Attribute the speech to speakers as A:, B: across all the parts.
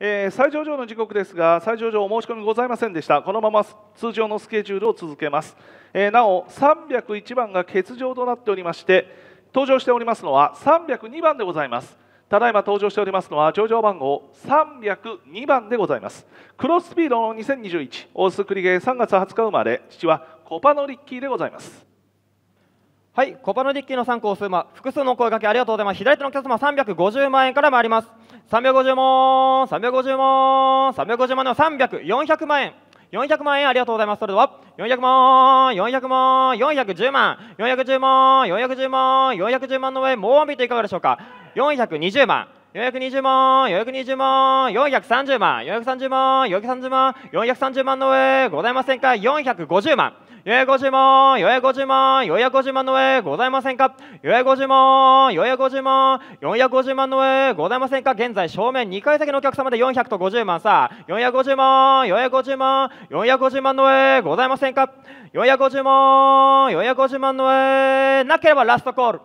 A: えー、最上場の時刻ですが最上場お申し込みございませんでしたこのまま通常のスケジュールを続けます、えー、なお301番が欠場となっておりまして登場しておりますのは302番でございますただいま登場しておりますのは上場番号302番でございますクロススピードの2021オースクリゲー3月20日生まれ父はコパノリッキーでございますはい、コパノディッキーの参考数
B: は複数の声掛けありがとうございます。左手のお客様350万円から参ります。350万、350万、350万の300、400万円。400万円ありがとうございます。それでは、400万、400万、410万、410万、410万、410万の上、もう見ていかがでしょうか。420万。420万、420万、430万、430万、430万、430万の上、ございませんか ?450 万。予約ご注文予約ご注文予約ご注文の上ございませんか予約ご注文予約ご注文450万の上ございませんか現在正面2階席のお客様で400と50万さあ450万450万450万の上ございませんか450万450万の上なければラストコール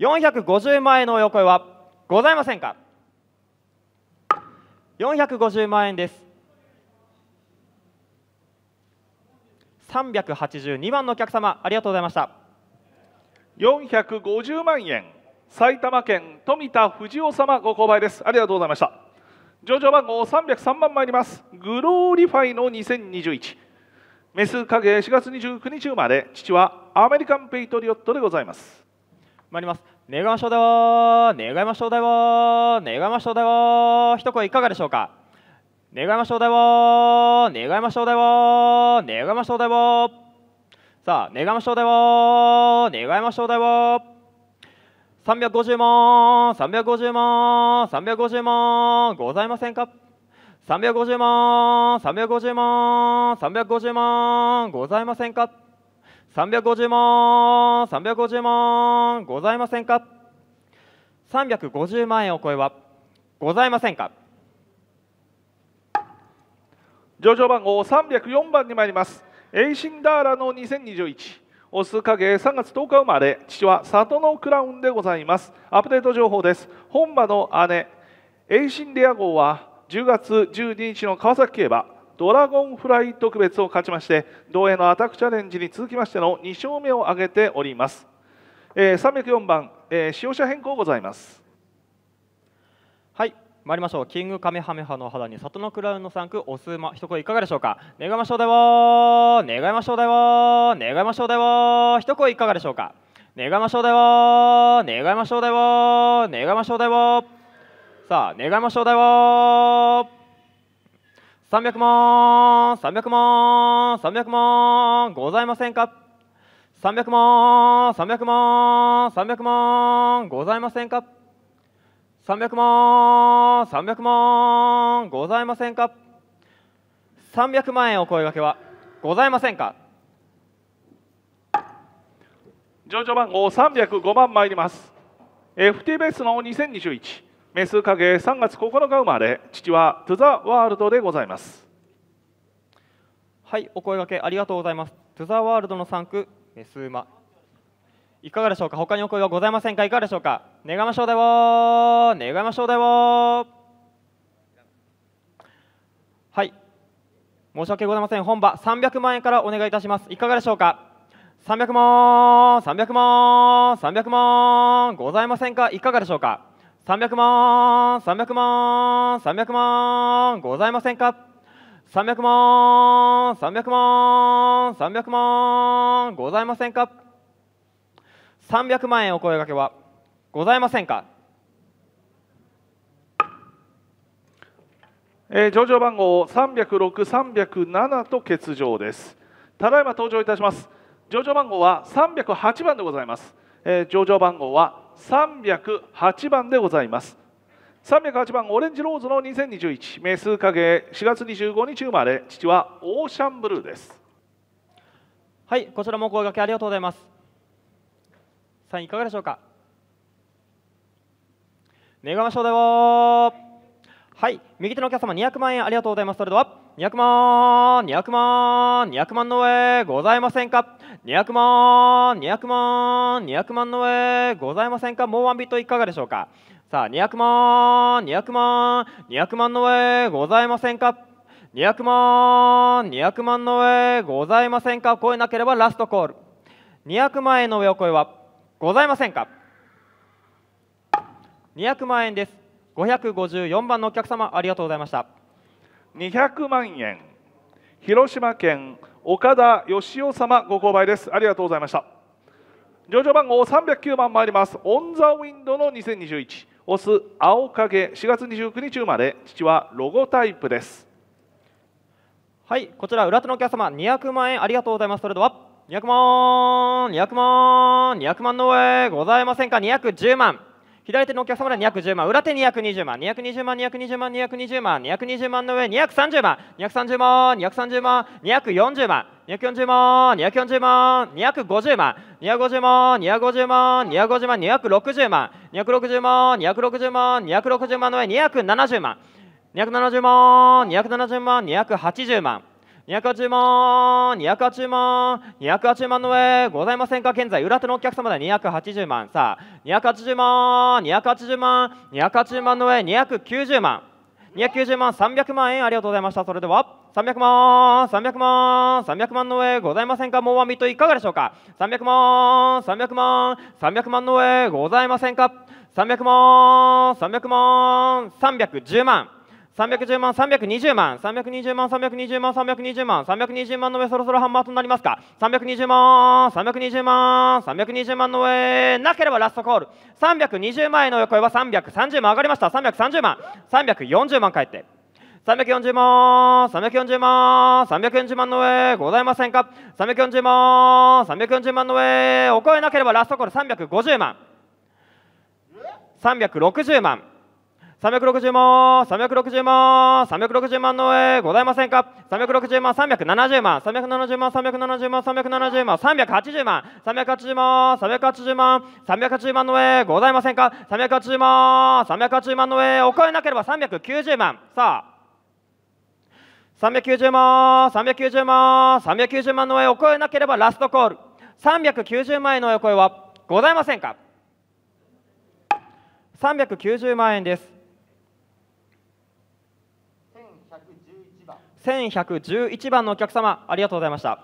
B: 450万円のお声はございませんか450万円です
A: 382番のお客様ありがとうございました450万円埼玉県富田藤夫様ご購買ですありがとうございました上場番号303番参りますグローリファイの2021メス影4月29日生まれ父はアメリカンペイトリオットでございます
B: 参ります願いましょうだよ願いましょうだよ願いましょうだよ一声いかがでしょうか願いましょうだよ願いましょうだよ願いましょうだよさあ願いましょうだよ願いましょうだよ350万、350万、350万、ございませんか350万、350万、350万、ございませんか350万、350万、ございませんか350万円を超えはございませんか
A: 上場番号304番に参りますエイシンダーラの2021オス影3月10日生まれ父は里のクラウンでございますアップデート情報です本場の姉エイシンレア号は10月12日の川崎競馬ドラゴンフライ特別を勝ちまして同へのアタックチャレンジに続きましての2勝目を挙げております、えー、304番、えー、使用者変更ございますはい参りましょうキングカ
B: メハメハの肌に里のクラウンの3区おすま一声いかがでしょうか願いましょうだよ願いましょうだよ願いましょうだよ一声いかがでしょうか願いましょうだよ願いましょうだよ願いましょうだよさあ願いましょうだよ300万300万300万ございませんか300万300万300万ございませんか300万300万ございませんか300万円お声掛けはございませ
A: んか上場番号305番参ります FT ベースの2021メス影3月9日生まれ父はトゥザワールドでございますはいお声掛けありが
B: とうございますトゥザワールドの3区メス馬いかがでしょうか他にお声はございませんかいかがでしょうか願いましょうだよ願いましょうだよはい申し訳ございません本場300万円からお願いいたしますいかがでしょうか300万300万300万ございませんかいかがでしょうか300万300万300万ございませんか300万300万300万ございませんか300万円お声掛け
A: はございませんか、えー、上場番号306307と欠場ですただいま登場いたします上場番号は308番でございます、えー、上場番号は308番でございます308番オレンジローズの2021名数影4月25日生まれ父はオーシャンブルーです
B: はいこちらもお声掛けありがとうございます
A: さん、いかがでしょうか
B: だよはい右手のお客様200万円ありがとうございますそれでは200万200万200万の上ございませんか200万200万200万の上ございませんかもうワンビットいかがでしょうかさあ200万200万200万の上ございませんか200万200万の上ございませんか超えなければラストコール200万円の上をはございませんか200万円です554番のお客様ありが
A: とうございました200万円広島県岡田義雄様ご購買ですありがとうございました上場番号309番参りますオン・ザ・ウィンドの2021オス青影4月29日生まれ父はロゴタイプですはいこちら裏手のお客様200万円あ
B: りがとうございますそれでは200万200万200万の上ございませんか210万左手のお客様で210万裏手220万220万220万220万220万の上230万230万230万240万240万240万250万250万250万2六十万二6 0万260万260万260万の上270万270万270万280万280万、280万、280万の上、ございませんか現在、裏手のお客様で280万。さあ、280万、280万、280万の上、290万。290万、300万円、ありがとうございました。それでは、300万、300万、300万の上、ございませんかもうワンビットいかがでしょうか ?300 万、300万、300万の上、ございませんか ?300 万、300万、310万。310万、320万、320万、320万、320万、320万の上、そろそろハンマーとなりますか、320万、320万、320万の上、なければラストコール、320万円の横これは330万上がりました、330万、340万返って。340万、340万、340万の上、ございませんか ?340 万、340万の上、お声なければラストコール350万、360万、360万、360万、360万の上ございませんか ?360 万、370万、370万、370万、370万、380万、380万、380万、380万の上ございませんか ?380 万、380万の上おえなければ390万。さあ。390万、390万、390万の上を超えなければラストコール。390万円の横声はございませんか ?390 万円です。
A: 1111番のお客様ありがとうございました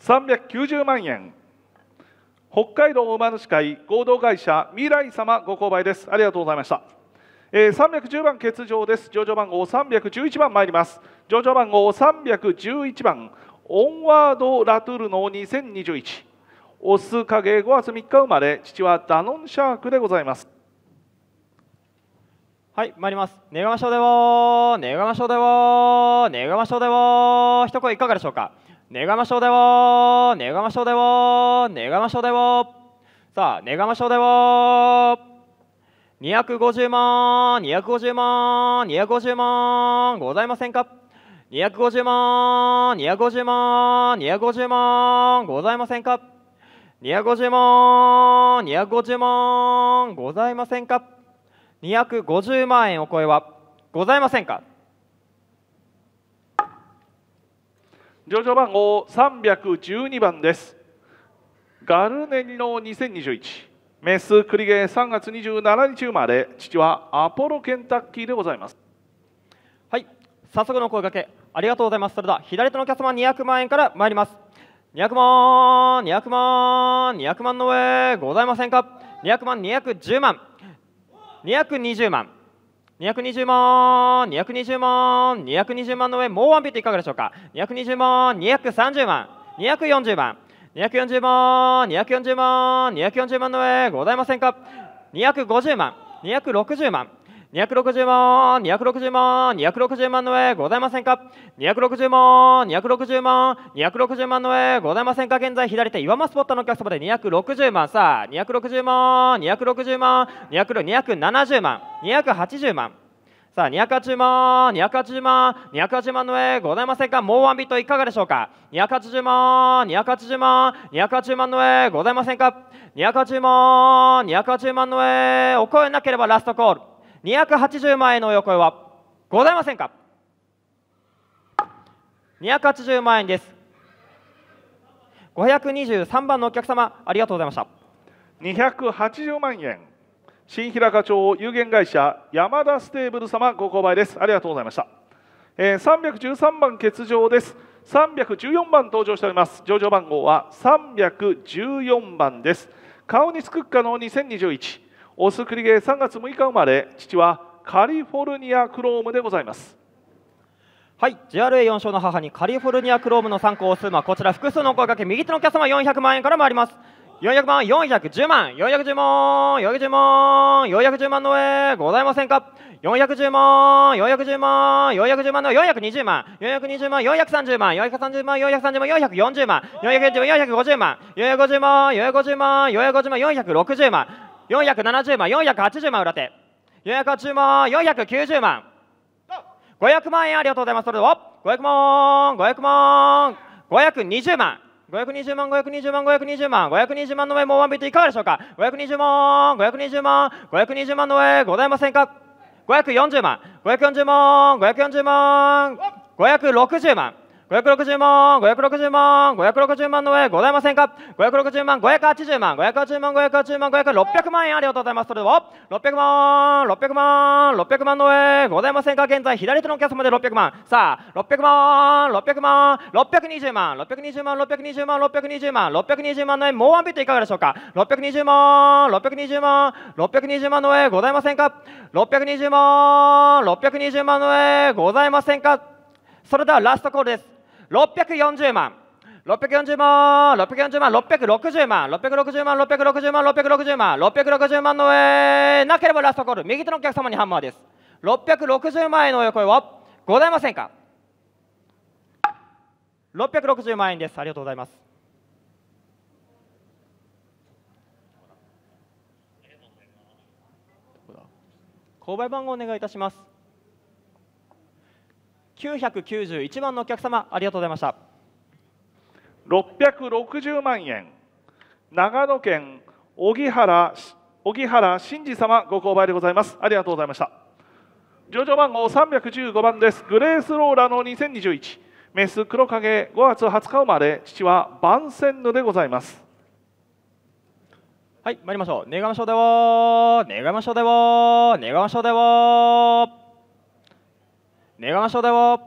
A: 390万円北海道馬主会合同会社未来様ご購買ですありがとうございましたえー、310番欠場です上場番号311番参ります上場番号311番オンワード・ラトゥルノ2021オス影5月3日生まれ父はダノン・シャークでございます
B: はい参ります願いましょうでは願いましょうでは願いましょうでは一声いかがでしょうか願いましょうでは願いましょうでは願いましょうではさあ願いましょうでは250万250万250万ございませんか250万250万250万ございませんか250万250万ございませんか250万円お超えはございませんか
A: 上場番号312番ですガルネリの2021メスクリゲー3月27日生まれ父はアポロケンタッキーでございますはい早速の声掛けありがとうございますそれでは左手のキャスマ200万円から参ります
B: 200万200万200万の上ございませんか200万210万220万220万220万220万の上もうワンピットいかがでしょうか220万230万240万240万240万240万の上ございませんか250万260万260万、260万、260万の上ございませんか ?260 万、260万、260万の上ございませんか現在左手岩間スポットのお客様で260万さあ、260万、260万、270万、280万。さあ、280万、280万、280万の上、ございませんかもうワンビットいかがでしょうか ?280 万、280万、280万の上、ございませんか ?280 万、280万の上、お声なければラストコール。280万円のお声はございませんか280万円です
A: 523番のお客様ありがとうございました280万円新平課長有限会社山田ステーブル様ご購買ですありがとうございました、えー、313番欠場です314番登場しております上場番号は314番です顔につくかの2021オスクリゲ3月6日生まれ父はカリフォルニアクロームでございますはい JRA4 勝の母にカリフォルニアクロームの参考数はこちら複数の
B: 声かけ右手のお客様400万円から回ります400万410万410万410万410万の上ございませんか410万410万410万の420万420万430万430万430万440万440万450万450万450万450万460万470万480万裏手480万490万500万円ありがとうございますそれでは500万500万520万520万520万520万520万の上もうワンビットいかがでしょうか520万520万520万の上ございませんか540万540万540万560万560万、560万、560万の上、ございませんか ?560 万、580万、580万、580万、500万、600万円ありがとうございます。それでは、600万、600万、600万の上、ございませんか現在、左手のお客様で600万。さあ、600万、600万、620万、620万、620万、620万、620万の上、もうワンビットいかがでしょうか ?620 万、620万、620万の上、ございませんか ?620 万、620万の上、ございませんかそれではラストコールです。640万640万640万660万660万660万660万660万の上なければラストコール右手のお客様にハンマーです660万円のお声はございませんか660万円ですありがとうございます購買番号お願いいたします
A: 991万のお客様ありがとうございました660万円長野県荻原荻原真嗣様ご購買でございますありがとうございました上場番号315番ですグレースローラの2021メス黒影5月20日生まれ父は番宣のでございますはい参りましょう願いましょうで
B: は願いましょうでは願いましょうでは願ましょうだよ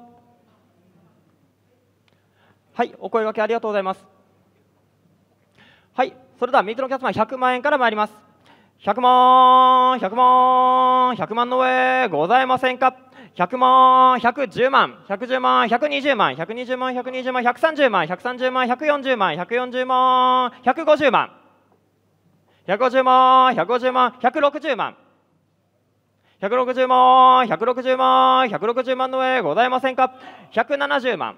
B: はいお声掛けありがとうございますはいそれでは水のお客様100万円から参ります100万100万100万の上ございませんか100万110万110万120万120万120万130万130万140万140万150万150万150万160万160万、160万、160万の上ございませんか ?170 万。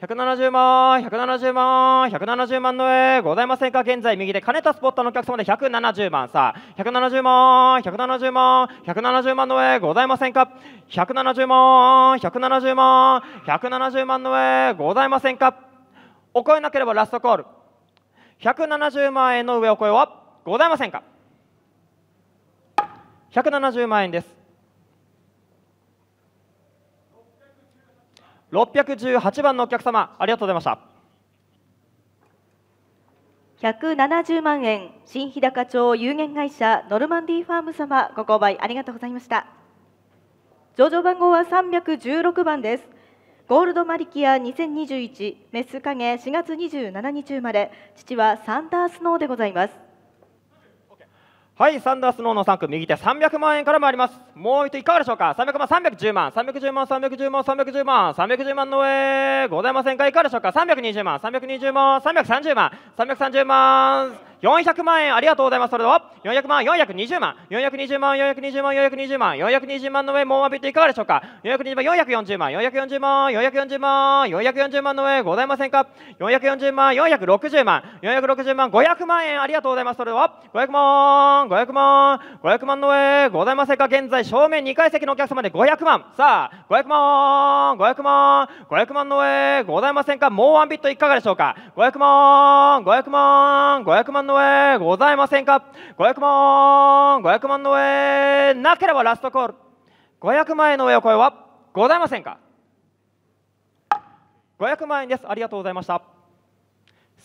B: 170万、170万、170万の上ございませんか現在右で金田スポットのお客様で170万さあ、170万、170万、170万の上ございませんか170万、170万、170万の上ございませんかお声なければラストコール。170万円の上お声はございませんか170万円です618番のお客様ありがとうございました
C: 170万円新日高町有限会社ノルマンディファーム様ご購買ありがとうございました上場番号は316番ですゴールドマリキア2021メス影4月27日生まれ父はサンダースノーでございます
B: はいサンダースノーの3区右手300万円から参りますもう一度いかがでしょうか300万310万310万310万310万310万の上ございませんかいかがでしょうか320万320万330万330万400万円ありがとうございますそれでは400万420万420万420万420万420万の上もうワンビットいかがでしょうか420万440万440万440万440万の上ございませんか440万460万460万500万円ありがとうございますそれでは500万500万500万の上ございませんか現在正面2階席のお客様で500万さあ500万500万500万の上ございませんかもうワンビットいかがでしょうか500万500万500万の上の上ございませんか500万 ?500 万の上なければラストコール500万円の上お声はございませんか500万円ですありがとうございました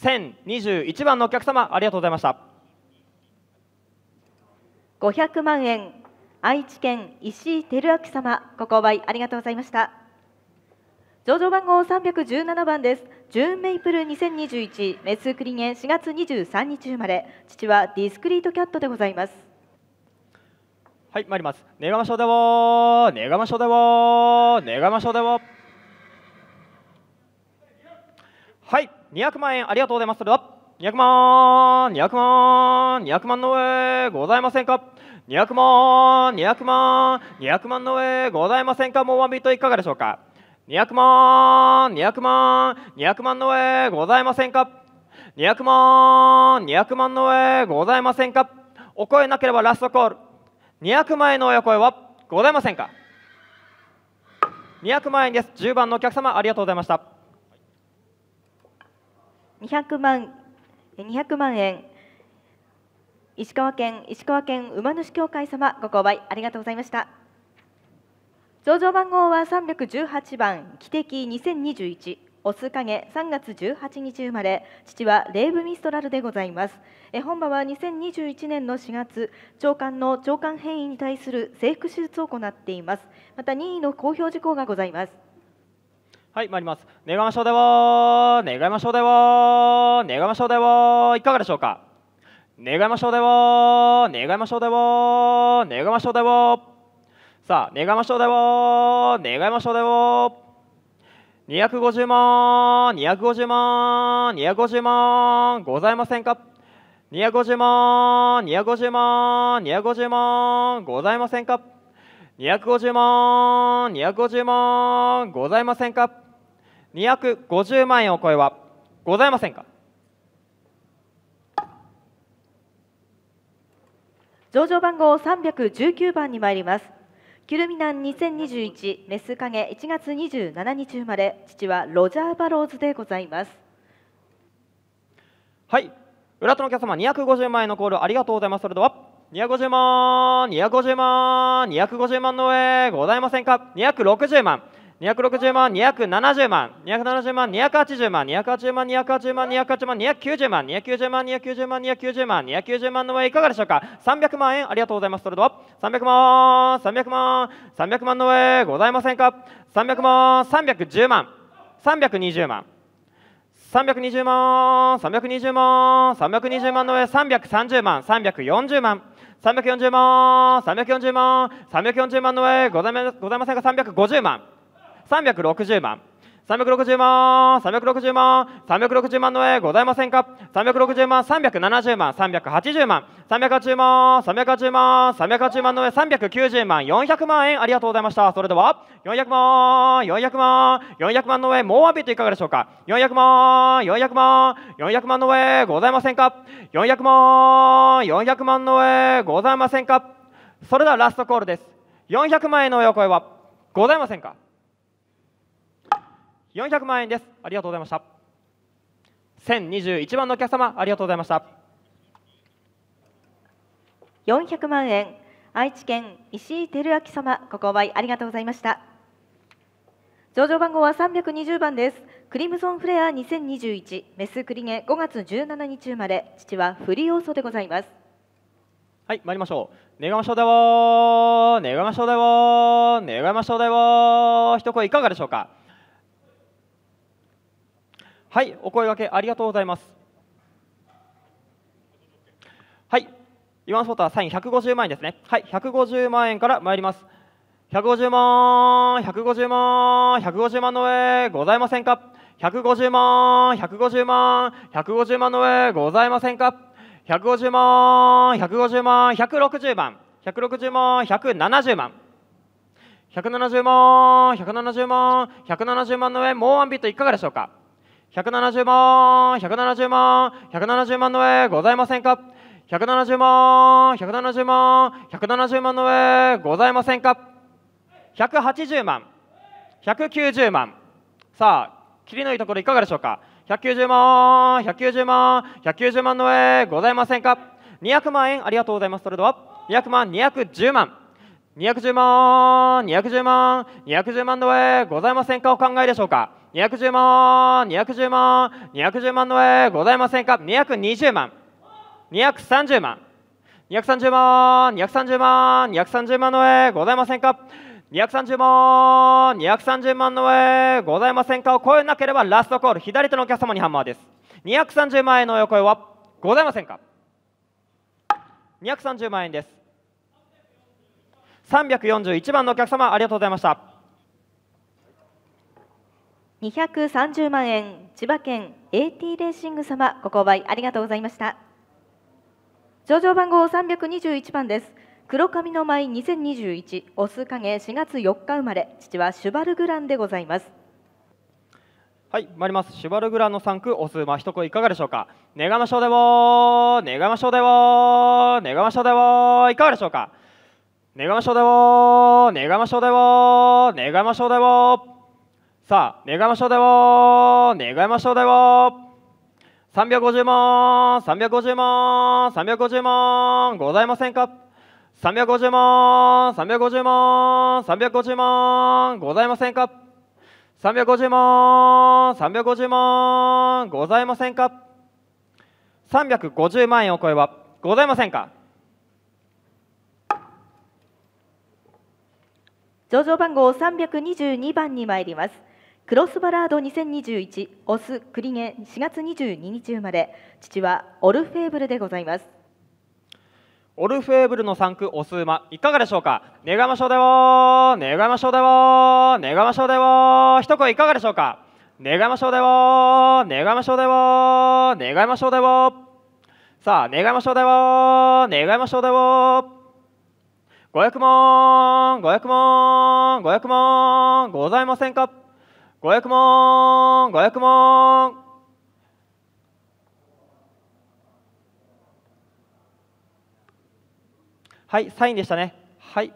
B: 1021番のお客様ありがとうございました
C: 500万円愛知県石井輝明様ご購買ありがとうございました上場番号317番ですジューンメイプル2021メスクリゲン4月23日生まれ父はディスクリートキャットでございます
B: はい参りますネガマショだわネガマショだわネガマショだわはい200万円ありがとうございますそれでは200万200万200万の上ございませんか200万200万200万の上ございませんかもうワンビートいかがでしょうか200万200万200万の上ございませんか200万200万の上ございませんかお声なければラストコール200万円のお声はございませんか200万円です10番のお客様ありがとうございました
C: 200万200万円石川県石川県馬主協会様ご購買ありがとうございました上場番号は318番汽笛2021オス影3月18日生まれ父はレイブ・ミストラルでございます本場は2021年の4月長官の長官変異に対する制服手術を行っていますまた任意の公表事項がござ
B: いますはい参ります願いましょうでは願いましょうでは願いましょうではいかがでしょうか願いましょうでは願いましょうでは願いましょうではさあ願いましょうだよ願いましょうだよ250万250万250万ございませんか250万250万250万ございませんか250万250万ございませんか250万円を超えはございませんか上
C: 場番号319番に参りますキュルミナン2021メス影1月27日生まれ父はロジャー・バローズでございます
B: はい浦戸のお客様250万円のコールありがとうございますそれでは250万250万250万の上ございませんか260万260万、270万、270万、280万、280万、280万、280万、290万、290万、290万、290万、290万の上いかがでしょうか ?300 万円ありがとうございます。それでは、300万、300万、300万の上ございませんか ?300 万、310万、320万。320万、320万、320万の上、330万、340万、340万、340万、340万の上、ございませんか ?350 万。360万360万、360万、360万の絵ございませんか ?360 万、370万、380万、380万、380万、380万の絵390万、400万円ありがとうございました。それでは、400万、400万、400万の絵もうアピートいかがでしょうか ?400 万、400万、400万の絵ございませんか ?400 万、400万の絵ございませんかそれではラストコールです。400万円のお声はございませんか400万円ですありがとうございました1021番のお客様ありがとうございました400
C: 万円愛知県石井輝明様ご購買ありがとうございました上場番号は320番ですクリムゾンフレア2021メスクリゲ5月17日生まれ父はフリーオーソでございます
B: はい参りましょう願いましょうだよ願いましょうだよ願いましょうだよ一声いかがでしょうかはい、お声掛けありがとうございます。はい、今のソータはサイン150万円ですね。はい、150万円から参ります。150万、150万、150万の上、ございませんか ?150 万、150万、150万の上、ございませんか ?150 万、150万、160万、160万、170万。170万、170万、170万の上、もうワンビットいかがでしょうか170万、170万、170万の上ございませんか170万、170万、170万の上ございませんか180万、190万、さあ、切りのいいところいかがでしょうか190万、190万、190万の上ございませんか200万円ありがとうございます。それでは200万、210万。210万、210万、210万の上ございませんかお考えでしょうか210万210万210万の上ございませんか220万230万230万230万230万の上ございませんか230万230万の上ございませんかを超えなければラストコール左手のお客様にハンマーです230万円のお声はございませんか230万円です341番のお客様ありがとうございました
C: 230万円千葉県 AT レーシング様ご購買ありがとうございました上場番号321番です黒髪の舞2021オス影4月4日生まれ父はシュバルグランでございます
B: はい参りますシュバルグランの3区オスまひといかがでしょうか願ましょうでも願ましょうでも願ましょうでもいかがでしょうか願ましょうでも願ましょうでも願ましょうでもさあ願いましょうだよ願いましょうだよ350万、350万、350万、ございませんか350万、350万、350万、ございませんか350万、350万、ございませんか350万円を超えはございませんか
C: 上場番号322番に参りますクロスバラード2021オスクリゲン4月22日生まれ父はオルフェーブルでございます
B: オルフェーブルの産区オス馬いかがでしょうか願いましょうだよ願いましょうだよ願いましょうだよ一声いかがでしょうか願いましょうだよ願いましょうだよ願いましょうだよさあ願いましょうだよ願いましょうだよ500問500問500問ございませんか500問500問はいサインでしたねはい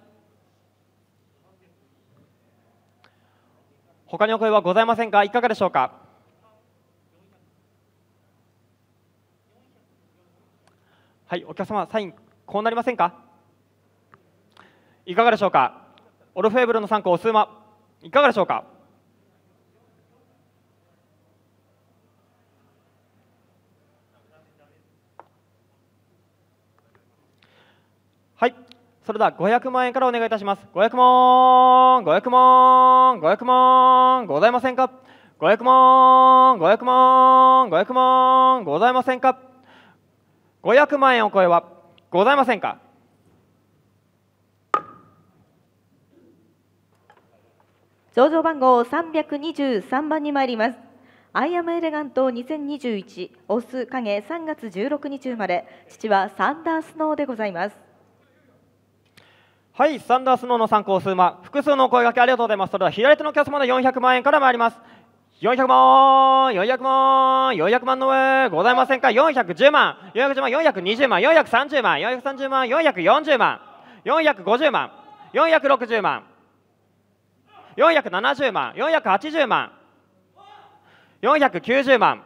B: 他にお声はございませんかいかがでしょうかはいお客様サインこうなりませんかいかがでしょうかオルフェーブルの3個お数まいかがでしょうかそれでは500万円からお願いいたします500万500万500万ございませんか500万500万500万ございませんか500万円を超えはございませんか上
C: 場番号323番に参りますアイアムエレガント2021オス影3月16日生まれ父はサンダースノーでございます
B: はい、サンダースノーの参考数馬、複数のお声掛けありがとうございます。それでは左手のお客様で400万円から参ります。400万、400万、400万の上、ございませんか ?410 万、410万、420万、430万、430万、440万、450万、460万、470万、480万、490万、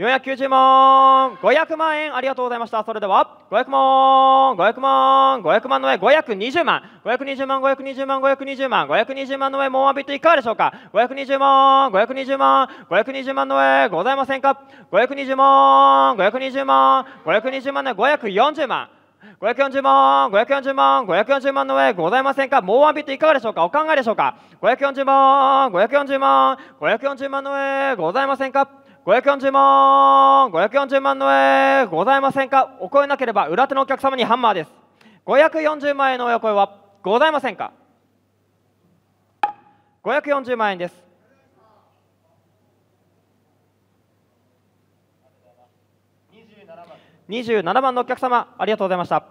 B: 490問500万円ありがとうございましたそれでは500問500万500万の上520万520万520万520万520万の上もうワンビットいかがでしょうか520万520万520万の上ございませんか520万520万520万の上540万540万、540万、540万の上ございませんかもうワンビットいかがでしょうかお考えでしょうか540万、540万、540万の上ございませんか540万540万の絵ございませんかお声なければ裏手のお客様にハンマーです540万円のお声はございませんか540万円です27番のお客様ありがとうございました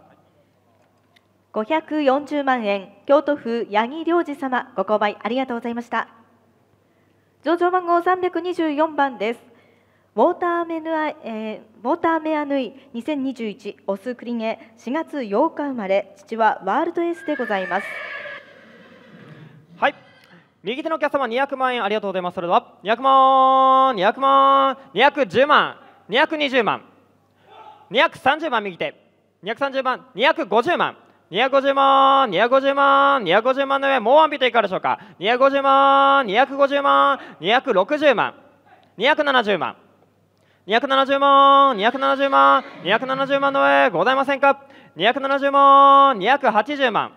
C: 540万円京都府八木良二様ご購買ありがとうございました上場番号324番ですウォーターメヌア、えー、ウォーターメアヌイ2021オスクリゲ4月8日生まれ父はワールドエースでございます
B: はい右手のお客様200万円ありがとうございますそれでは200万200万210万220万230万右手230万250万250万、250万、250万の上、もうワンビートいかがでしょうか。250万、250万、260万、270万。270万、270万270万の上ございませんか270万、280万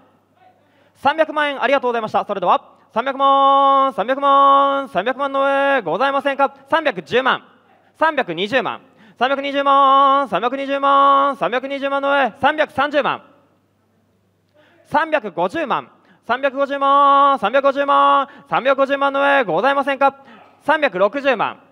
B: 300万円ありがとうございましたそれでは300万300万300万の上ございませんか310万320万320万320万320万の上330万350万350万350万350万の上ございませんか360万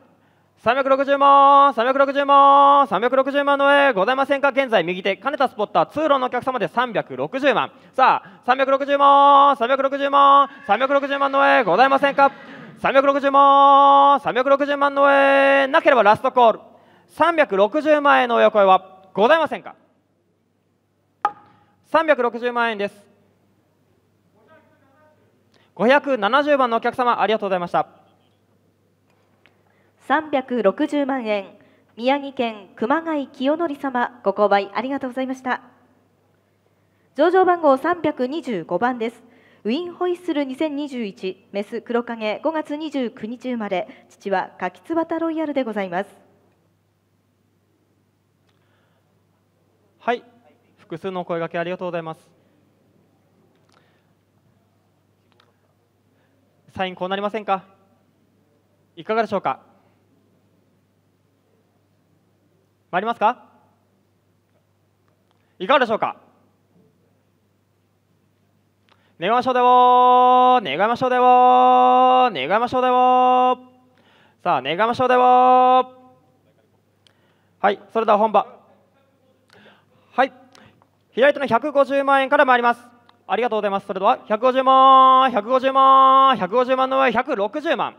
B: 360万、360万、360万の上ございませんか現在右手、ねたスポッター、通路のお客様で360万。さあ、360万、360万、360万の上ございませんか ?360 万、360万の上なければラストコール。360万円のお声はございませんか ?360 万円です。570万のお客様、ありがとうございました。
C: 360万円宮城県熊谷清則様ご購買ありがとうございました上場番号325番ですウィンホイッスル2021メス黒影5月29日生まれ父は柿津綿ロイヤルでございます
B: はい複数のお声掛けありがとうございますサインこうなりませんかいかがでしょうか参りますかいかがでしょうか願いましょうだよ願いましょうだよ願いましょうだよさあ願いましょうだよはいそれでは本番はい左手の150万円から参りますありがとうございますそれでは150万150万150万の上160万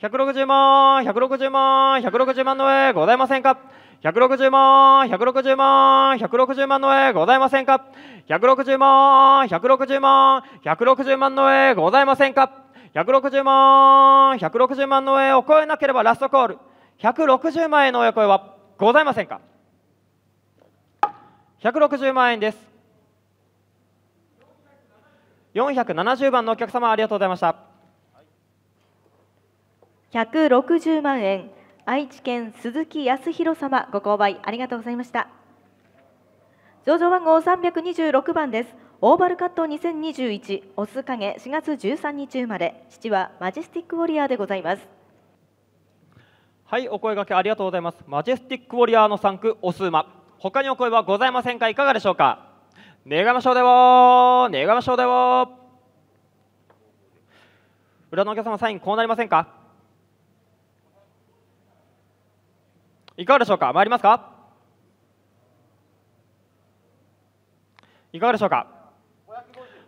B: 160万、160万、160万の上ございませんか ?160 万、160万、160万の上ございませんか ?160 万、160万、160万の上ございませんか ?160 万、160万の上を超えなければラストコール。160万円の親声はございませんか ?160 万円です。470番のお客様ありがとうございました。
C: 160万円愛知県鈴木康弘様ご購買ありがとうございました上場番号326番ですオーバルカット2021オス影4月13日生まれ父はマジェスティックウォリアーでございます
B: はいお声掛けありがとうございますマジェスティックウォリアーの3区オス馬他にお声はございませんかいかがでしょうか願いましょうでよ願いましょうでよ裏のお客様サインこうなりませんかいかがでしょうか参りますかいかがでしょうか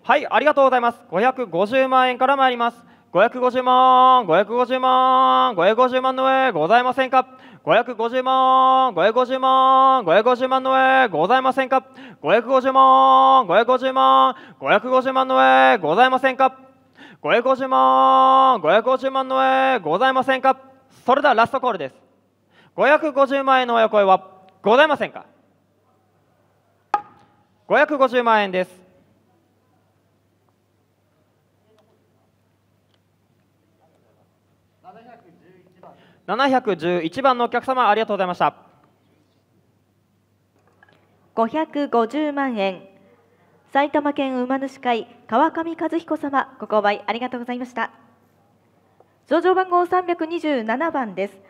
B: はいありがとうございます550万円から参ります550万550万550万の上ございませんか550万550万550万の上ございませんか550万550万550万の上ございませんか550万550万の上ございませんかそれではラストコールです550万円のお声はございませんか550万円です711番のお客様ありがとうございました550万円
C: 埼玉県馬主会川上和彦様ご購買ありがとうございました上場番号327番です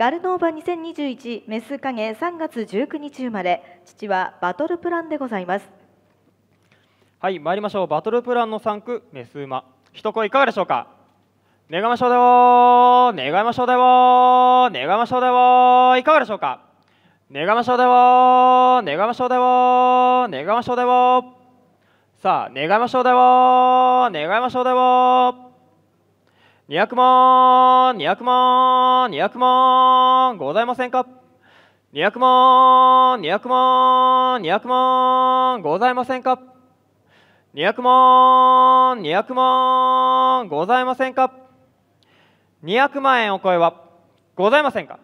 C: ガルノーバ2021メス影3月19日生まれ父はバトルプランでございます
B: はい参りましょうバトルプランの3区メス馬一声いかがでしょうか願いましょうだよ願いましょうだよ願いましょうだよいかがでしょうか願いましょうだよ願いましょうだよ願いましょうだよさあ願いましょうだよ願いましょうだよ200万、200万、200万、ございませんか ?200 万、200万、200万、ございませんか ?200 万、200万、ございませんか ?200 万円お超えはございませんか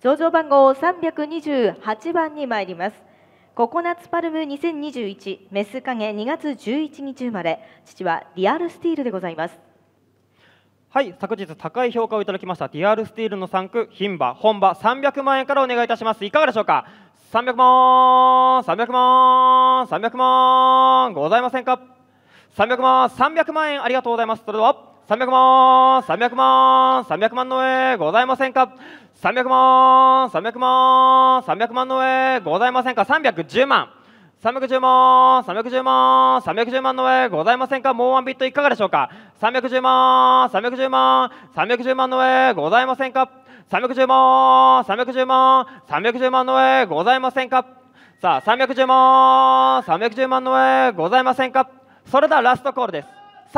B: 上場番
C: 号328番に参ります。ココナッツパルム2021メス影2月11日生まれ父はリアルスティールでございます
B: はい昨日高い評価をいただきましたデリアルスティールの3区牝馬本馬300万円からお願いいたしますいかがでしょうか300万300万300万ございませんか300万300万円ありがとうございますそれでは300万300万300万の上ございませんか300万300万300万の上ございませんか310万310万310万310万の上ございませんかもうワンビットいかがでしょうか310万310万310万の上ございませんか310万310万310万の上ございませんかさあ310万310万の上ございませんかそれではラストコールです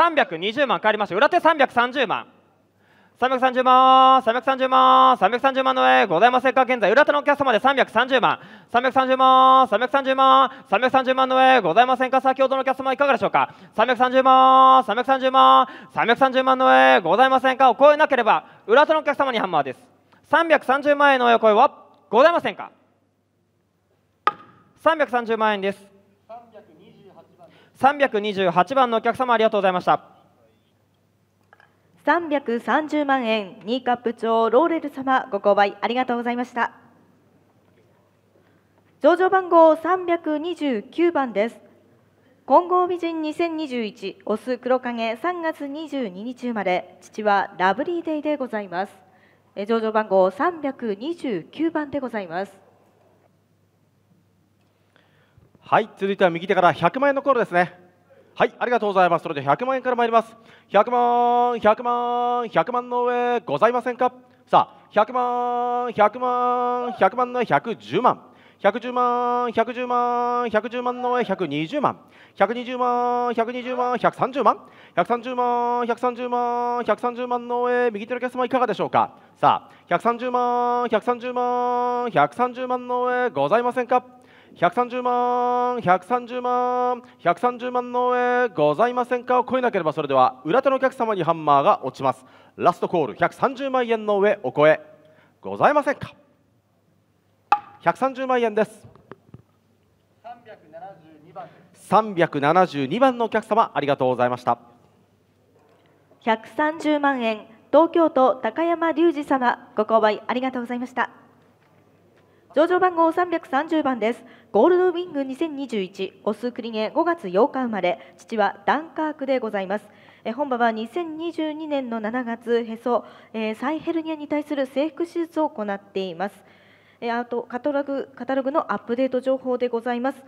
B: 320万わりましょう裏手330万330万、330万、330万の上、ございませんか現在、裏手のお客様で330万、330万、330万、330万の上、ございませんか先ほどのお客様いかがでしょうか ?330 万、330万、330万の上、ございませんかお声なければ、裏手のお客様にハンマーです。330万円のお声は、ございませんか ?330 万円です。328番のお客様ありがとうございました
C: 330万円ニーカップ長ローレル様ご購買ありがとうございました上場番号329番です金剛美人2021オス黒影3月22日生まれ父はラブリーデイでございます上場番号329番でございます
D: はい続いては右手から100万円のコールですねはいありがとうございますそれで100万円から参ります100万100万100万の上ございませんかさあ100万100万100万の110万110万110万110万の上120万120万120万130万130万130万130万の上右手のお客様いかがでしょうかさあ130万130万130万の上ございませんか130万130万130万の上ございませんかを超えなければそれでは裏手のお客様にハンマーが落ちますラストコール130万円の上お声ございませんか130万円です
C: 372番
D: 372番のお客様ありがとうございました
C: 130万円東京都高山隆二様ご購買ありがとうございました上場番号330番ですゴールドウィング2021オスクリゲ5月8日生まれ父はダンカークでございます本場は2022年の7月へそ、えー、サイヘルニアに対する制服手術を行っていますあとカタログカタログのアップデート情報でございます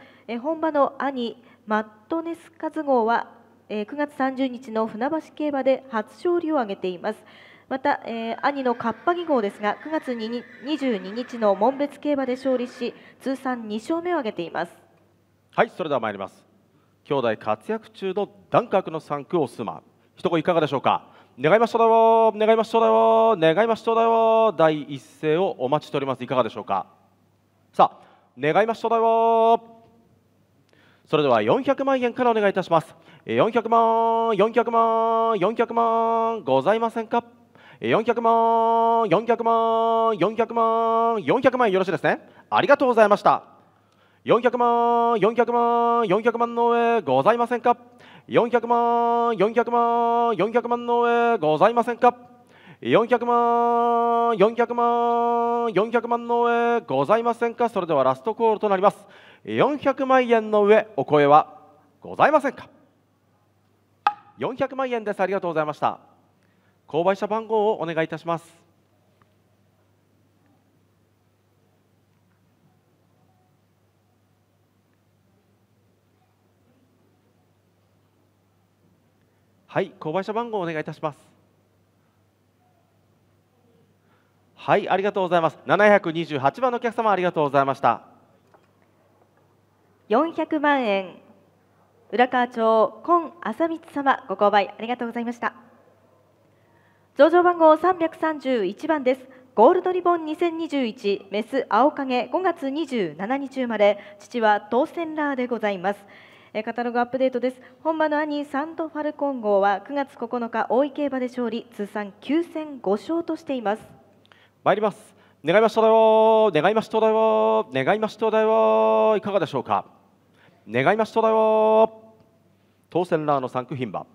C: 本場の兄マットネスカズ号は9月30日の船橋競馬で初勝利を挙げていますまた、えー、兄のかっぱ木号ですが9月に22日の門別競馬で勝利し通算2勝目を挙げています
D: はいそれでは参ります兄弟活躍中の段格の3区オスマ一言いかがでしょうか願いましょうだよ願いましょうだよ願いましょうだよ第一声をお待ちしておりますいかがでしょうかさあ願いましょうだよそれでは400万円からお願いいたします400万400万400万ございませんか400万400万400万400万よろしいですねありがとうございました400万400万400万の上ございませんか400万400万400万の上ございませんか400万400万400万の上ございませんかそれではラストコールとなります400万円の上お声はございませんか400万円ですありがとうございました購買者番号をお願いいたします。はい、購買者番号をお願いいたします。はい、ありがとうございます。七百二十八番のお客様ありがとうございました。
C: 四百万円、浦河町今朝光様ご購買ありがとうございました。上場番号331番ですゴールドリボン2021メス青影5月27日生まれ父は当選ラーでございますカタログアップデートです本場の兄サンドファルコン号は9月9日大井競馬で勝利通算9戦5勝としています
D: 参ります願いましただよ願いましただよ願いましただよいかがでしょうか願いましただよ当選ラーの3区品馬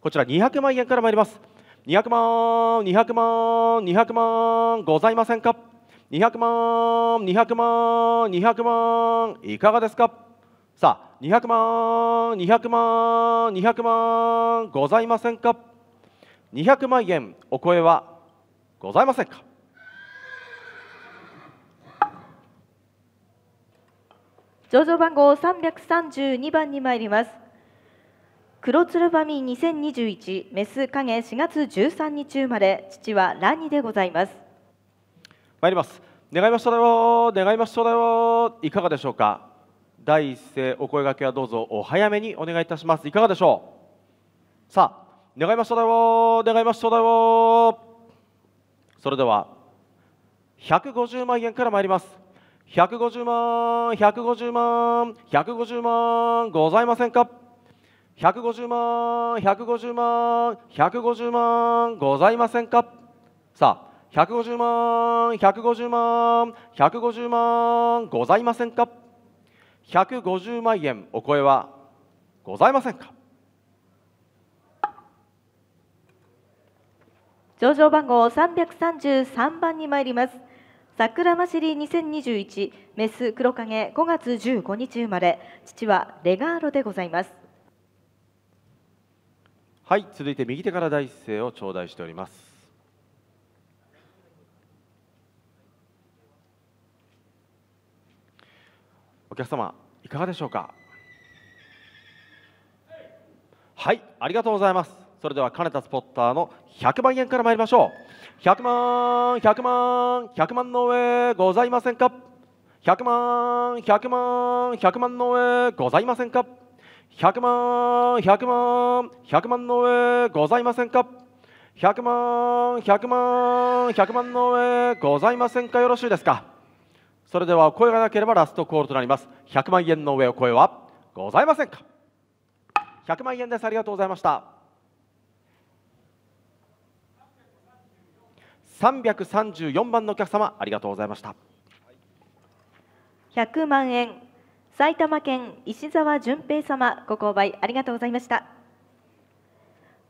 D: こちら200万円から参ります200万200万200万ございませんか200万200万200万いかがですかさあ200万200万200万ございませんか200万円お声はございませんか
C: 上場番号332番に参ります黒鶴ファミ2021メス影4月13日生まれ父はラニでございます
D: 参ります願いましただよ願いましただよいかがでしょうか第一声お声掛けはどうぞお早めにお願いいたしますいかがでしょうさあ願いましただよ願いましただよそれでは150万円から参ります150万150万150万ございませんか150万150万150万ございませんかさあ150万150万150万ございませんか150万円お声はございませんか
C: 上場番号333番に参ります桜ましり2021メス黒影5月15日生まれ父はレガーロでございます
D: はい続いて右手から第一声を頂戴しておりますお客様いかがでしょうかはいありがとうございますそれでは金田スポッターの100万円から参りましょう100万100万100万の上ございませんか100万100万100万の上ございませんか100万100万100万の上ございませんか100万100万100万の上ございませんかよろしいですかそれでは声がなければラストコールとなります100万円の上お声はございませんか100万円ですありがとうございました334番のお客様ありがとうございました
C: 100万円埼玉県石澤淳平様ご購買ありがとうございました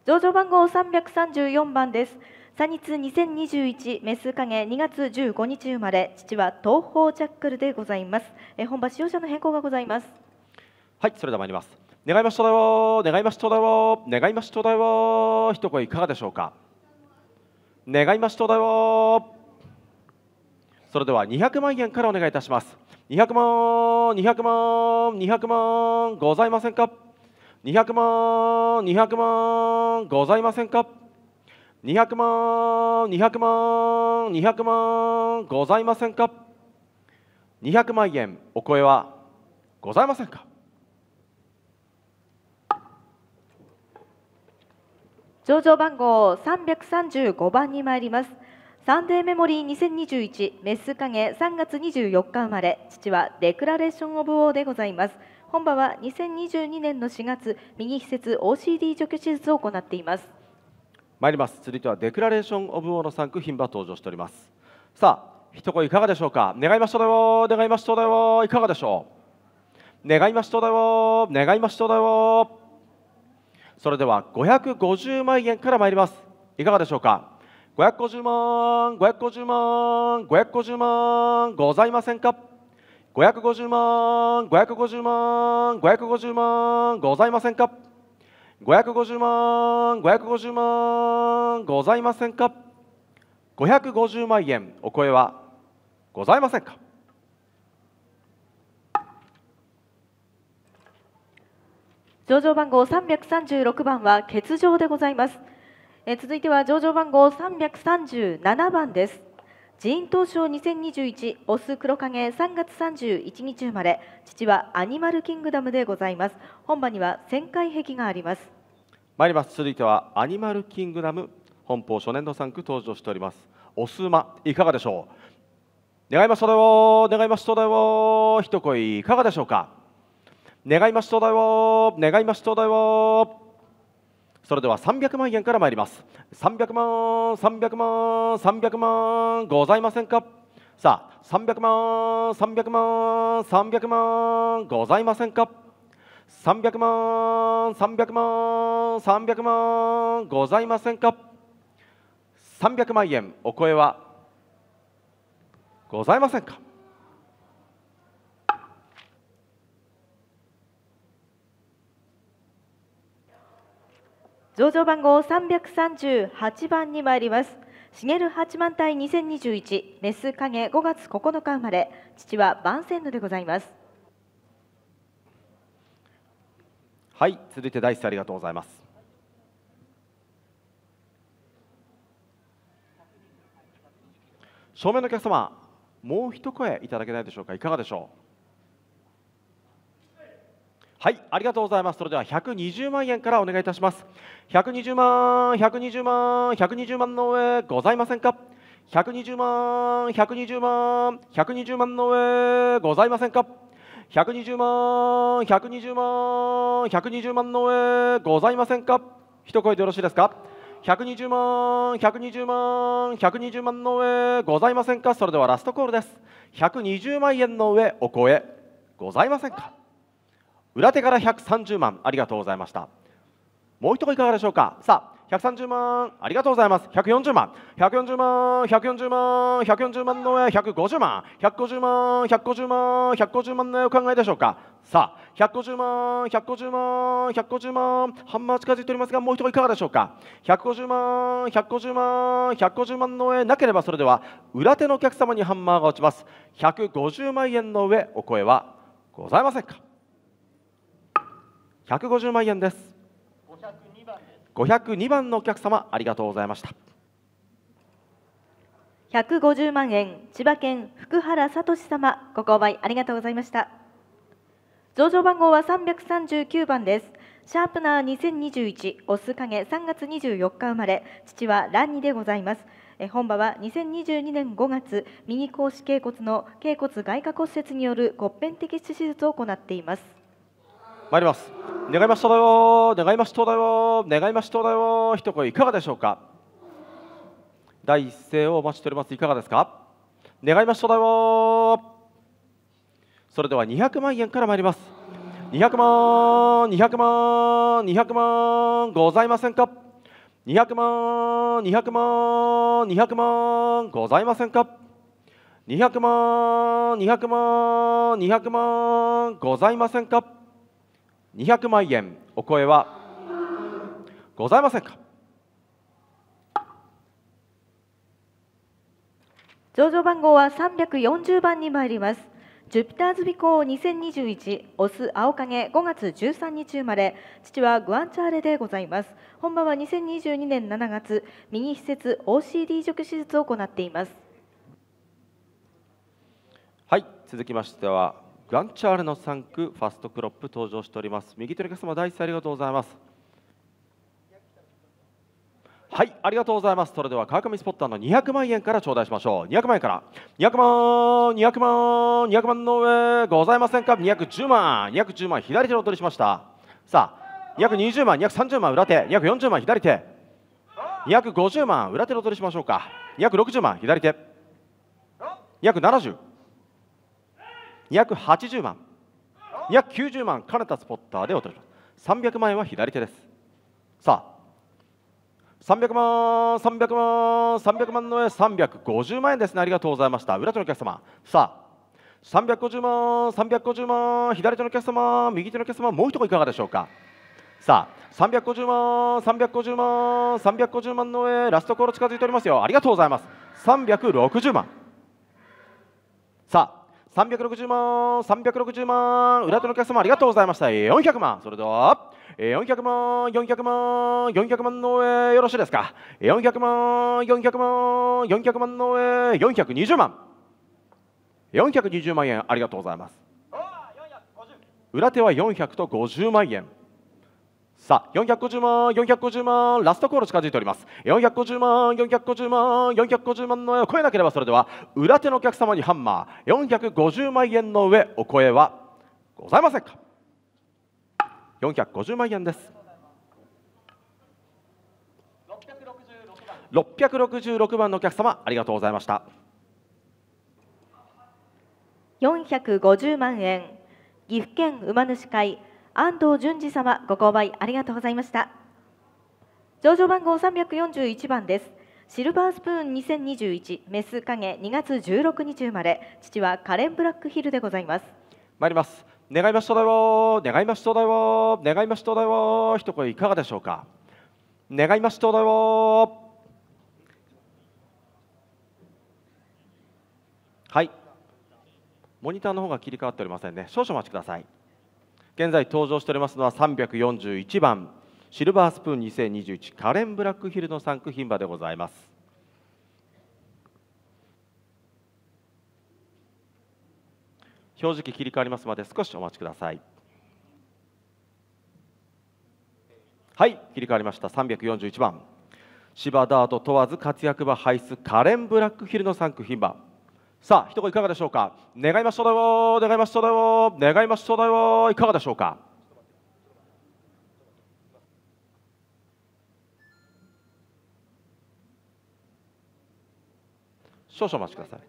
C: 上場番号334番です三日ツ2021メス影2月15日生まれ父は東方ジャックルでございますえ本場使用者の変更がございます
D: はいそれでは参ります願いましとだよ願いましとだよ願いましとだよ一声いかがでしょうか願いましとだよそれでは200万円からお願いいたします200万200万200万ございませんか200万200万ございませんか200万200万200万ございませんか200万円お声はございませんか
C: 上場番号335番に参りますサンデーメモリー2021メス影3月24日生まれ父はデクラレーション・オブ・オーでございます本場は2022年の4月右施設 OCD 除去手術を行っています
D: 参ります続いてはデクラレーション・オブ・オーの3区品馬登場しておりますさあ一声いかがでしょうか願いましうだよ願いましうだよいかがでしょう願いましうだよ願いましうだよそれでは550万円から参りますいかがでしょうか550万、550万、550万ございませんか550万、550万、550万ございませんか550万、550万ございませんか550万円お声はございま
C: せんか上場番号336番は欠場でございます。え続いては上場番号337番です寺院東証2021オス黒影3月31日生まれ父はアニマルキングダムでございます本場には旋回壁があります
D: 参ります続いてはアニマルキングダム本邦初年度産区登場しておりますオス馬いかがでしょう願いますただよ願いますただよ一声いかがでしょうか願いますただよ願いますただよそれでは300万円から参ります300万300万300万ございませんかさあ300万300万300万ございませんか300万300万300万ございませんか300万円お声はございませんか
C: 上場番号338番に参ります茂八幡隊2021メス影5月9日生まれ父は万宣のでございます
D: はい続いて第一ありがとうございます正面のお客様もう一声いただけないでしょうかいかがでしょうはいありがとうございますそれでは120万円からお願いいたします120万120万120万の上ございませんか120万120万120万の上ございませんか120万120万120万の上ございませんか一声でよろしいですか120万120万120万の上ございませんかそれではラストコールです120万円の上お声ございませんか裏手から130万ありがとうございましたもう一度いかがでしょうかさあ130万ありがとうございます140万140万140万140万の上150万150万150万150万の上お考えでしょうかさあ150万150万150万ハンマー近づいておりますがもう一度いかがでしょうか150万150万150万の上なければそれでは裏手のお客様にハンマーが落ちます150万円の上お声はございませんか150万円です502番のお客様ありがとうございました
C: 150万円千葉県福原聡様ご購買ありがとうございました上場番号は339番ですシャープナー2021オス影3月24日生まれ父はランニでございます本場は2022年5月右甲子頸骨の頸骨外科骨折による骨片摘出手術を行っています
D: 参ります願いましただよ願いましただよ願いますただよ一声いかがでしょうか第一声をお待ちしておりますいかがですか願いますただよそれでは200万円から参ります200万200万200万ございませんか200万200万200万ございませんか200万200万200万ございませんか200万円お声はございませんか
C: 上場番号は340番に参りますジュピターズ尾行2021オス青影5月13日生まれ父はグアンチャーレでございます本場は2022年7月右施設 OCD 移植手術を行っています
D: はい続きましてはグランチャールの3区ファストクロップ登場しております右手の様第一ありがとうございますはいありがとうございますそれでは川上スポッターの200万円から頂戴しましょう200万円から200万200万200万の上ございませんか210万210万左手を取りしましたさあ220万230万裏手240万左手250万裏手の取りしましょうか260万左手270 280番約90万金田スポッターでお届けします300万円は左手ですさあ300万300万300万の上350万円ですねありがとうございました裏手のお客様さあ350万350万左手のお客様右手のお客様もう一個いかがでしょうかさあ350万350万350万の上ラストコール近づいておりますよありがとうございます360万さあ360万360万裏手のお客様ありがとうございました400万それでは400万400万400万の上よろしいですか400万400万400万の上420万420万円ありがとうございます裏手は400と50万円さあ450万450万ラストコール近づいております450万450万450万の声を超えなければそれでは裏手のお客様にハンマー450万円の上お声はございませんか450万円です666番のお客様ありがとうございました
C: 450万円岐阜県馬主会安藤淳二様ご購買ありがとうございました上場番号341番ですシルバースプーン2021メス影2月16日生まれ父はカレンブラックヒルでございます
D: 参ります願いましょうだよ願いましょうだよ願いましょうだよ一声いかがでしょうか願いましょうだよはいモニターの方が切り替わっておりませんね少々お待ちください現在登場しておりますのは341番シルバースプーン2021カレン・ブラックヒルの3区牝馬でございます。表示器切り替わりますまで少しお待ちくださいはい切り替わりました341番芝ダート問わず活躍馬輩出カレン・ブラックヒルの3区牝馬さあ一言いかがでしょうか願いましただよ願いましただよ願いましただよいかがでしょうか少々お待ちください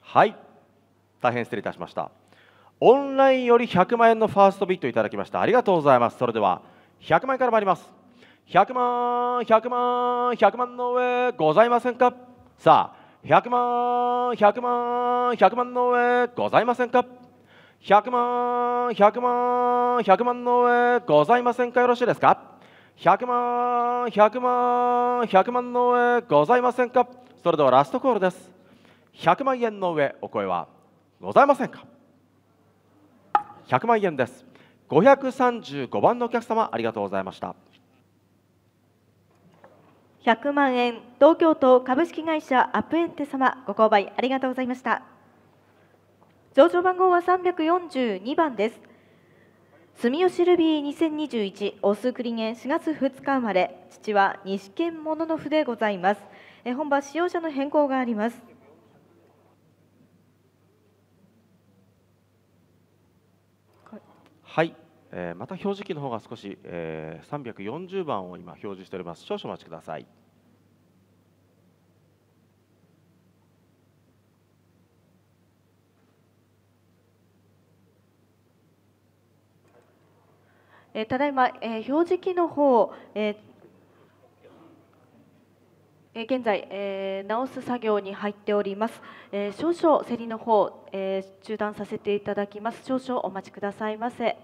D: はい、大変失礼いたしました。オンラインより100万円のファーストビットいただきましたありがとうございますそれでは100万円から参ります100万100万100万の上ございませんかさあ100万100万100万の上ございませんか100万100万100万の上ございませんかよろしいですか100万100万100万の上ございませんかそれではラストコールです100万円の上お声はございませんか100万円です535番のお客様ありがとうございました
C: 100万円東京都株式会社アプエンテ様ご購買ありがとうございました上場番号は342番です住吉ルビー2021オスクリゲン4月2日生まれ父は西県もののふでございますえ本場使用者の変更があります
D: はい、えー、また表示器の方が少し、えー、340番を今表示しております少々お待ちください
C: えー、ただいま、えー、表示器の方、えーえ現在、えー、直す作業に入っております、えー、少々競りの方、えー、中断させていただきます少々お待ちくださいませ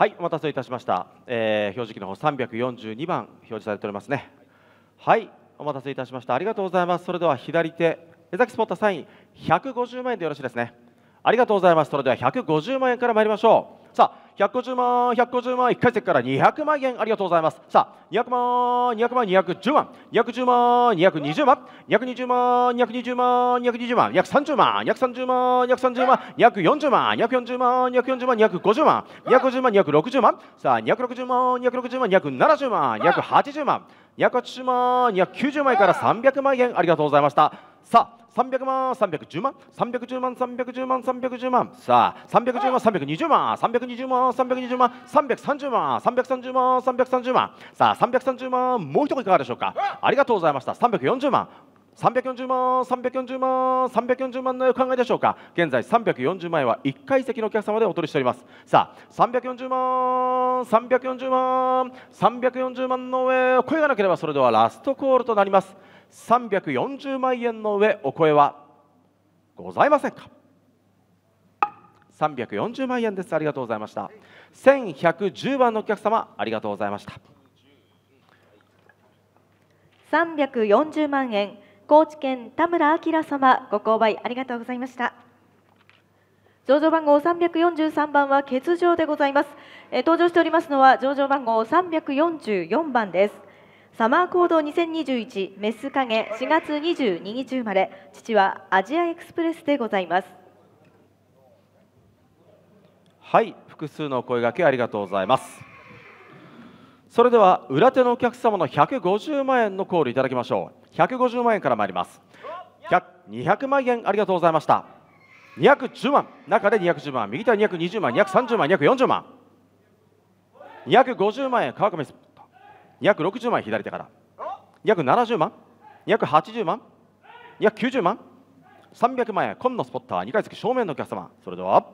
D: はいお待たせいたしました、えー、表示器の方342番表示されておりますねはいお待たせいたしましたありがとうございますそれでは左手江崎スポットサイン150万円でよろしいですねありがとうございますそれでは150万円から参りましょうさあ150万150万1回戦から200万円ありがとうございますさあ200万200万210万210万220万220万220万220万約30万2 30万2 30万2 40万2 40万2 40万2 50万2 50万2 60万さあ260万260万2 70万2 80万2 80万2 90万円から300万円ありがとうございましたさあ300万310万310万310万310万さあ310万320万320万320万330万330万330万さあ330万もう一個いかがでしょうかありがとうございました340万340万、340万、340万のお考えでしょうか。現在340万円は1階席のお客様でお取りしております。さあ、340万、340万、340万の上、声がなければそれではラストコールとなります。340万円の上お声はございませんか340万円ですありがとうございました1110番のお客様ありがとうございました
C: 340万円高知県田村明様ご購買ありがとうございました上場番号343番は欠場でございます、え登場しておりますのは上場番号344番ですサマーコード2021メス影4月22日生まれ父はアジアエクスプレスでございます
D: はい複数の声掛けありがとうございますそれでは裏手のお客様の150万円のコールいただきましょう150万円から参ります200万円ありがとうございました210万中で210万右手は220万230万240万250万円川上約60万左手から約70万約80万約90万300万円紺のスポッター2階席正面のお客様それでは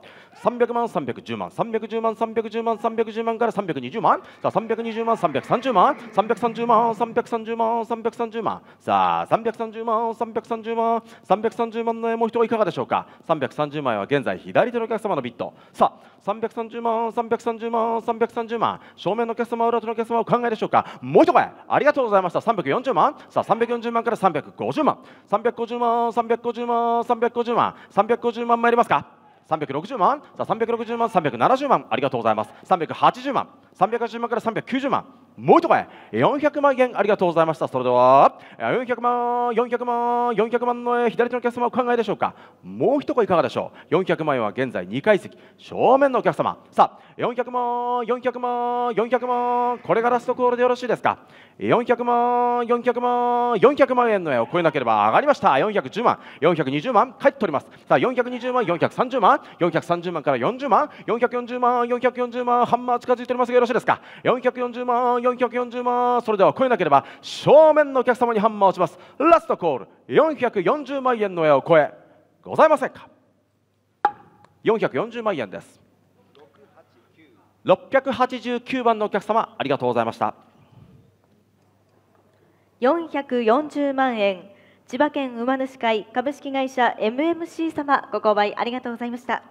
D: 300万310万310万310万310万から320万さあ320万330万330万330万330万さあ330万330万330万の絵も人はいかがでしょうか330万円は現在左手のお客様のビットさあ330万330万330万正面のお客様裏手のお客様お考えでしょうかもう一声ありがとうございました340万さあ340万から350万350万350万350万350万参りますか360万さあ360万370万ありがとうございます380万380万から390万もう一回400万円ありがとうございましたそれでは400万400万400万の左手のお客様お考えでしょうかもう一声いかがでしょう400万円は現在2階席正面のお客様さあ400万400万400万これがラストコールでよろしいですか400万400万400万円の絵を超えなければ上がりました410万420万帰っておりますさあ420万430万430万から40万440万440万ハンマー近づいておりますがよろしいですか440万440万それでは超えなければ正面のお客様にハンマーをしますラストコール440万円の絵を超えございませんか440万円です689番のお客様ありがとうございました
C: 440万円千葉県馬主会株式会社 MMC 様ご購買ありがとうございました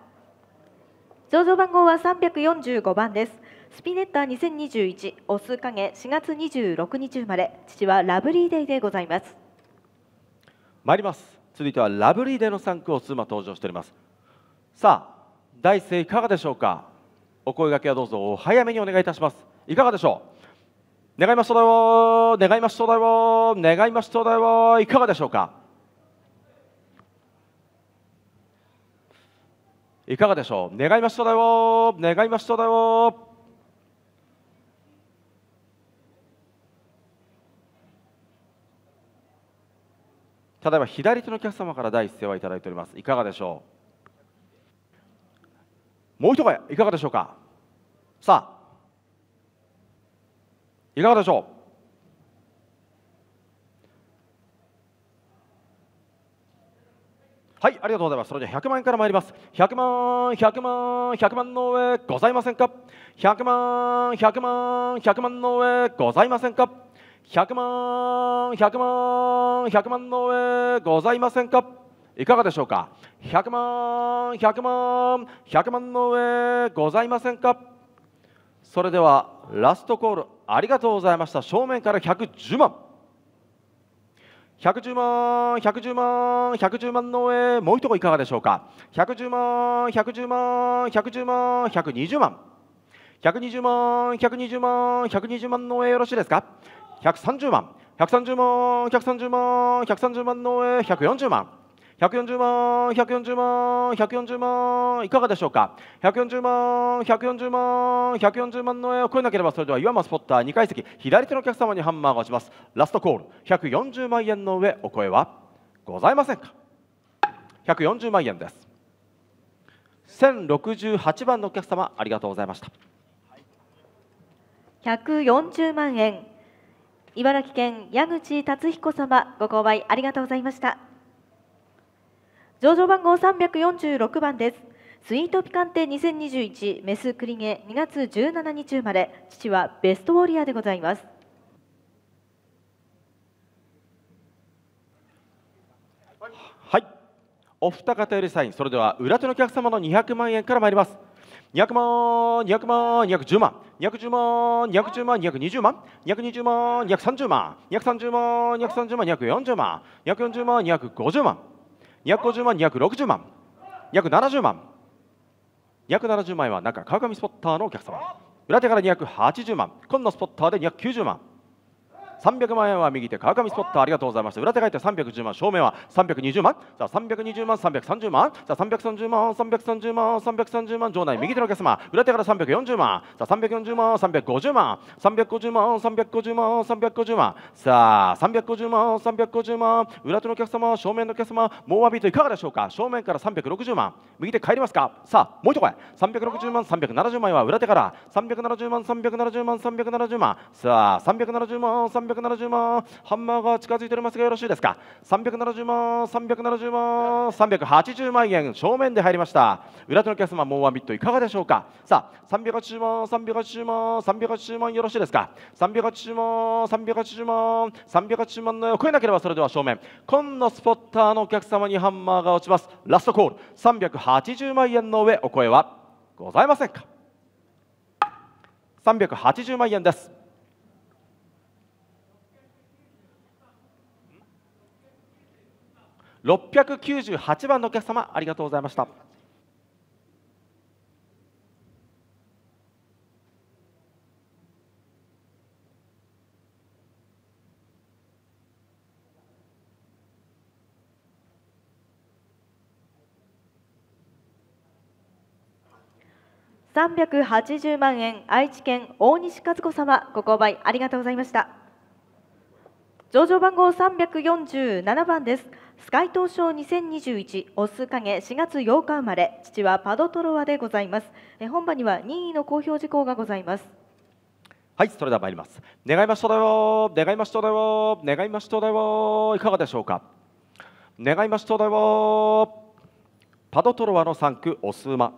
C: 上場番号は345番ですスピネッター2021オス影4月26日生まれ父はラブリーデイでございます
D: 参ります続いてはラブリーデイの3区を数馬登場しておりますさあ大勢いかがでしょうかお声掛けはどうぞお早めにお願いいたしますいかがでしょう願いましょうだよ願いましょうだよ願いましょうだよいかがでしょうかいかがでしょう願いましょうだよ願いましょうだよただいま左手のお客様から第一声はいただいておりますいかがでしょうもう一声いかがでしょうかさあいかがでしょうはい、ありがとうございます。それでは100万円から参ります。100万、100万、100万の上ございませんか ?100 万、100万、100万の上ございませんか100万100万100万の上ございませんかいかがでしょうか100万100万100万の上ございませんかそれではラストコールありがとうございました正面から110万110万110万110万の上もう一個いかがでしょうか110万110万110万120万120万120万120万の上よろしいですか130万130万130万130万の上140万140万140万140万いかがでしょうか140万140万140万の上を超えなければそれでは岩間スポッター2階席左手のお客様にハンマーが落ちますラストコール140万円の上お声はございませんか140万円です1068番のお客様ありがとうございました
C: 140万円茨城県矢口達彦様ご購買ありがとうございました上場番号346番ですスイートピカンテ2021メスクリゲ2月17日生まれ父はベストウォリアーでございます
D: はいお二方よりサインそれでは裏手のお客様の200万円から参ります200万、200万、210万、210万、210万、220万、220万、230万、230万、230万、240万、240万、250万、250万、260万、約70万、約70万円は中川上スポッターのお客様、裏手から280万、今度スポッターで290万。300万円は右手川上スポットありがとうございました裏手がいて310万正面は320万さあ320万330万さあ330万330万330万場内右手のお客様裏手から340万さあ340万350万350万350万350万さあ350万350万裏手のお客様正面のお客様猛アビートいかがでしょうか正面から360万右手帰りますかさあもう一回360万370万は裏手から370万370万370万さあ370万370万370万ハンマーが近づいておりますがよろしいですか370万370万380万円正面で入りました裏手のお客様もうワンビットいかがでしょうかさあ380万380万380万よろしいですか380万380万380万の超えなければそれでは正面紺のスポッターのお客様にハンマーが落ちますラストコール380万円の上お声はございませんか380万円です698番のお客様ありがとうございました
C: 380万円愛知県大西和子様ご購買ありがとうございました。上場番号三百四十七番ですスカイ東証2021オス影4月8日生まれ父はパドトロワでございます本場には任意の公表事項がございます
D: はいそれでは参ります願いましただよ願いましただよ願いましただよいかがでしょうか願いましただよパドトロワの3区オス馬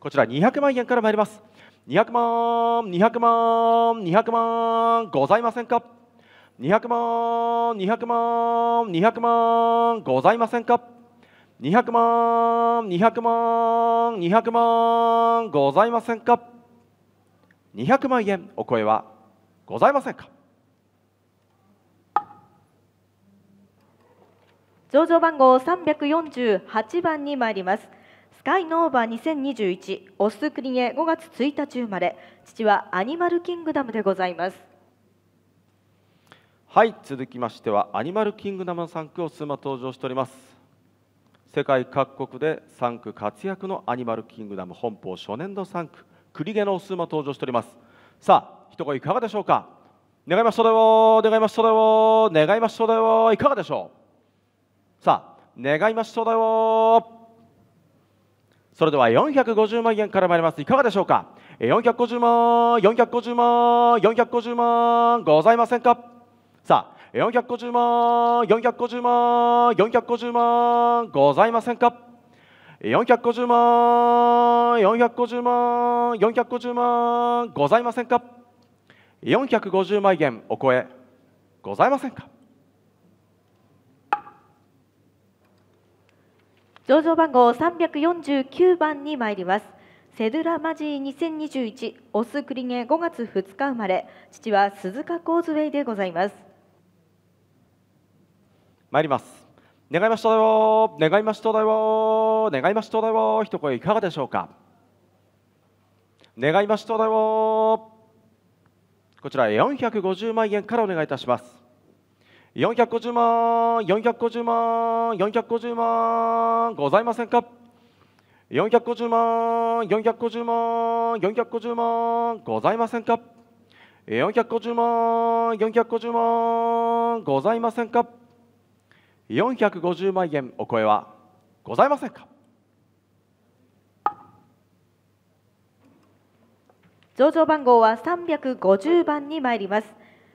D: こちら200万円から参ります200万200万200万ございませんか200万、200万、200万ございませんか200万、200万、200万ございませんか200万円お声はございませんか
C: 上場番号348番に参りますスカイノーバー2021オスクリエ5月1日生まれ父はアニマルキングダムでございます
B: はい
D: 続きましてはアニマルキングダムの3区を数馬登場しております世界各国で3区活躍のアニマルキングダム本邦初年度3区栗毛の数馬登場しておりますさあ一声いかがでしょうか願いましただよ願いましただよ願いましただよいかがでしょうさあ願いましうだよそれでは450万円から参りますいかがでしょうか450万450万450万ございませんかさあ450万450万450万ございませんか450万450万450万ございませんか450万円お超えございませ
C: んか上場番号349番に参りますセドゥラマジー2021オスクリゲ5月2日生まれ父は鈴鹿コーズウェイでございます
D: 参ります願いましただよ願いましただよ願いましただよ一声いかがでしょうか願いましただよこちら450万円からお願いいたします450万450万450万ございませんか450万450万450万ございませんか450万450万ございませんか450万円お声はございませ
C: んか上場番号は350番に参ります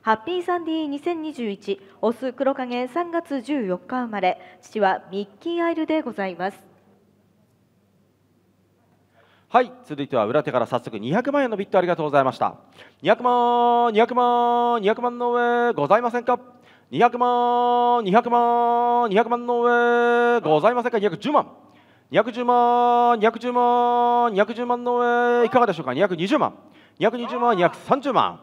C: ハッピーサンディ2021オス黒影3月14日生まれ父はミッキーアイルでございます
D: はい続いては裏手から早速200万円のビットありがとうございました200万200万200万の上ございませんか200万200万200万の上ございませんか210万210万210万210万の上いかがでしょうか220万220万230万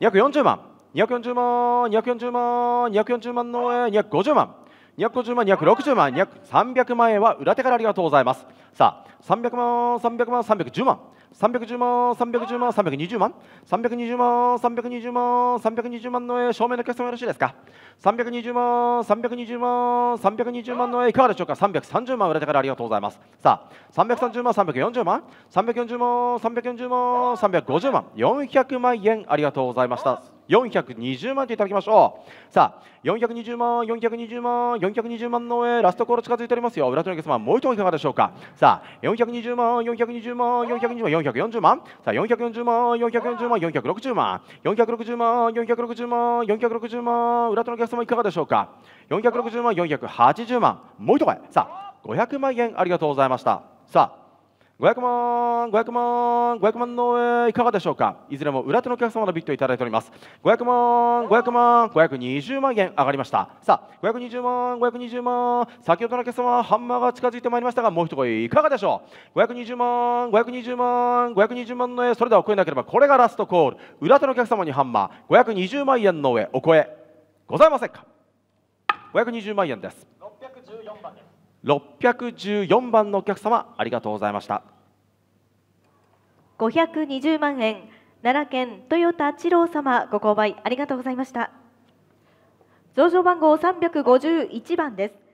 D: 240万240万240万240万の上250万250万260万300万円は裏手からありがとうございますさあ300万300万310万310万310万320万320万320万320万の絵正面のお客様よろしいですか320万320万320万の絵いかがでしょうか330万売れてからありがとうございますさあ330万340万340万340万350万400万円ありがとうございました420万といただきましょうさあ420万420万420万の上ラストコール近づいておりますよ裏とのお客様もう一問いかがでしょうかさあ420万420万420万440万さあ440万440万460万460万460万460万裏とのお客様いかがでしょうか460万480万もう一問さあ500万円ありがとうございましたさあ500万、500万、500万の上いかがでしょうかいずれも裏手のお客様のビットいただいております500万、500万、520万円上がりましたさあ、520万、520万先ほどのお客様ハンマーが近づいてまいりましたがもう一声いかがでしょう520万、520万、520万の上それでは超声なければこれがラストコール裏手のお客様にハンマー520万円の上お声ございませんか520万円です614番のお客様ありがとうございました
C: 520万円奈良県豊田知郎様ご購買ありがとうございました上場番号351番です